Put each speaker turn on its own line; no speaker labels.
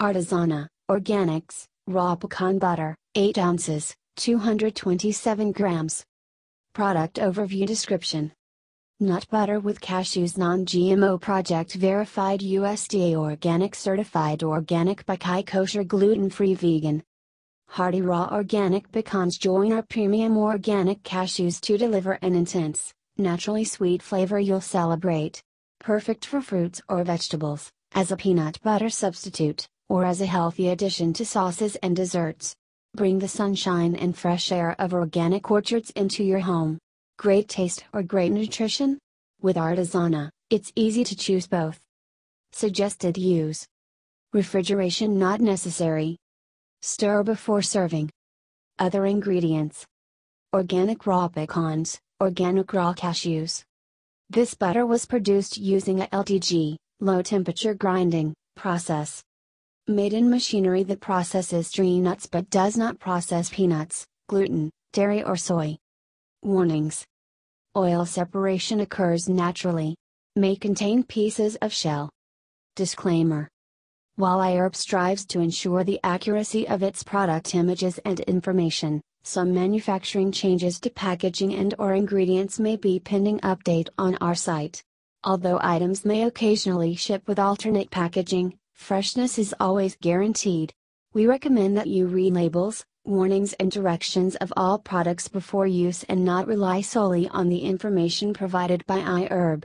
Artisana, Organics, Raw Pecan Butter, 8 ounces, 227 grams. Product Overview Description Nut butter with cashews non GMO project verified USDA organic certified organic Bakai kosher gluten free vegan. Hardy raw organic pecans join our premium organic cashews to deliver an intense, naturally sweet flavor you'll celebrate. Perfect for fruits or vegetables, as a peanut butter substitute, or as a healthy addition to sauces and desserts. Bring the sunshine and fresh air of organic orchards into your home. Great taste or great nutrition? With Artisana, it's easy to choose both. Suggested use Refrigeration not necessary. Stir before serving. Other ingredients Organic raw pecans, organic raw cashews. This butter was produced using a LTG, low temperature grinding, process. Made in machinery that processes tree nuts but does not process peanuts, gluten, dairy or soy. Warnings Oil separation occurs naturally. May contain pieces of shell. Disclaimer While IERP strives to ensure the accuracy of its product images and information, some manufacturing changes to packaging and or ingredients may be pending update on our site. Although items may occasionally ship with alternate packaging, Freshness is always guaranteed. We recommend that you read labels, warnings and directions of all products before use and not rely solely on the information provided by iHerb.